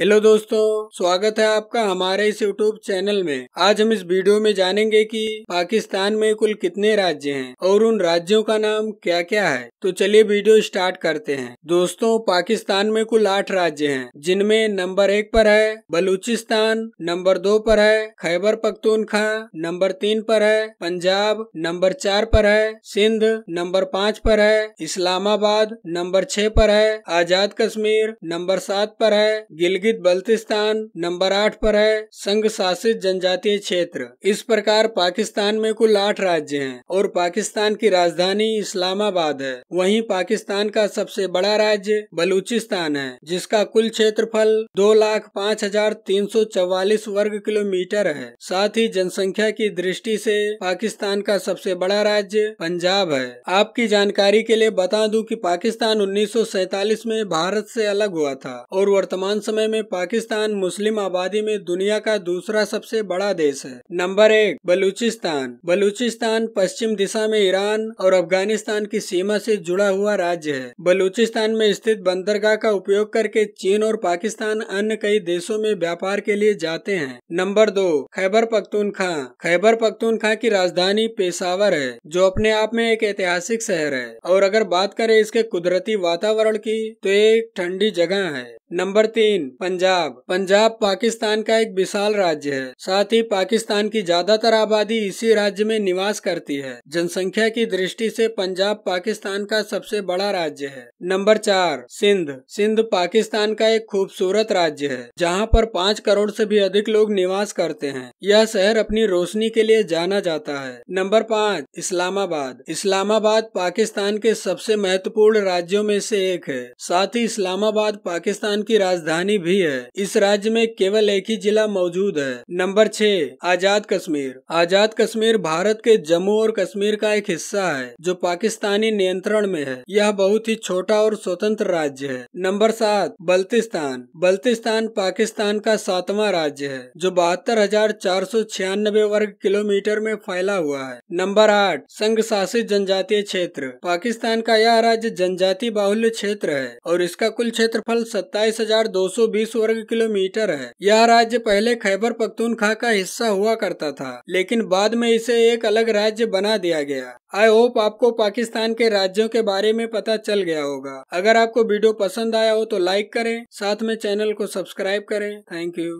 hello दोस्तों स्वागत है आपका हमारे इस यूट्यूब चैनल में आज हम इस वीडियो में जानेंगे कि पाकिस्तान में कुल कितने राज्य हैं और उन राज्यों का नाम क्या क्या है तो चलिए वीडियो स्टार्ट करते हैं दोस्तों पाकिस्तान में कुल आठ राज्य हैं जिनमें नंबर एक पर है बलूचिस्तान नंबर दो पर है खैबर पख्तूनखा नंबर तीन पर है पंजाब नंबर चार पर है सिंध नंबर पाँच पर है इस्लामाबाद नंबर छह पर है आजाद कश्मीर नंबर सात पर है गिलगित गिलगित बल्तिस्तान नंबर आठ पर है संघ शासित जनजातीय क्षेत्र इस प्रकार पाकिस्तान में कुल आठ राज्य हैं और पाकिस्तान की राजधानी इस्लामाबाद है वहीं पाकिस्तान का सबसे बड़ा राज्य बलूचिस्तान है जिसका कुल क्षेत्रफल दो लाख पाँच हजार तीन सौ चौवालीस वर्ग किलोमीटर है साथ ही जनसंख्या की दृष्टि से पाकिस्तान का सबसे बड़ा राज्य पंजाब है आपकी जानकारी के लिए बता दूं कि पाकिस्तान उन्नीस में भारत से अलग हुआ था और वर्तमान समय में में पाकिस्तान मुस्लिम आबादी में दुनिया का दूसरा सबसे बड़ा देश है नंबर एक बलूचिस्तान बलूचिस्तान पश्चिम दिशा में ईरान और अफगानिस्तान की सीमा से जुड़ा हुआ राज्य है बलूचिस्तान में स्थित बंदरगाह का उपयोग करके चीन और पाकिस्तान अन्य कई देशों में व्यापार के लिए जाते हैं नंबर दो खैबर पख्तूनखा खैबर पख्तूनखा की राजधानी पेशावर है जो अपने आप में एक ऐतिहासिक शहर है और अगर बात करें इसके कुदरती वातावरण की तो एक ठंडी जगह है नंबर तीन पंजाब पंजाब पाकिस्तान का एक विशाल राज्य है साथ ही पाकिस्तान की ज्यादातर आबादी इसी राज्य में निवास करती है जनसंख्या की दृष्टि से पंजाब पाकिस्तान का सबसे बड़ा राज्य है नंबर चार सिंध सिंध पाकिस्तान का एक खूबसूरत राज्य है जहां पर पाँच करोड़ से भी अधिक लोग निवास करते हैं यह शहर अपनी रोशनी के लिए जाना जाता है नंबर पाँच इस्लामाबाद इस्लामाबाद पाकिस्तान के सबसे महत्वपूर्ण राज्यों में से एक है साथ ही इस्लामाबाद पाकिस्तान राजस्थान की राजधानी भी है इस राज्य में केवल एक ही जिला मौजूद है नंबर छह आजाद कश्मीर आजाद कश्मीर भारत के जम्मू और कश्मीर का एक हिस्सा है जो पाकिस्तानी नियंत्रण में है यह बहुत ही छोटा और स्वतंत्र राज्य है नंबर सात बल्तिस्तान बल्तिस्तान पाकिस्तान का सातवां राज्य है जो बहत्तर हजार चार सौ छियानबे वर्ग किलोमीटर में फैला हुआ है नंबर आठ संघ शासित जनजातीय क्षेत्र पाकिस्तान का यह राज्य जनजाति बाहुल्य क्षेत्र है और इसका कुल क्षेत्रफल सत्ताईस सत्ताईस हजार दो सौ बीस वर्ग किलोमीटर है यह राज्य पहले खैबर पख्तूनखा का हिस्सा हुआ करता था लेकिन बाद में इसे एक अलग राज्य बना दिया गया आई होप आपको पाकिस्तान के राज्यों के बारे में पता चल गया होगा अगर आपको वीडियो पसंद आया हो तो लाइक करें साथ में चैनल को सब्सक्राइब करें थैंक यू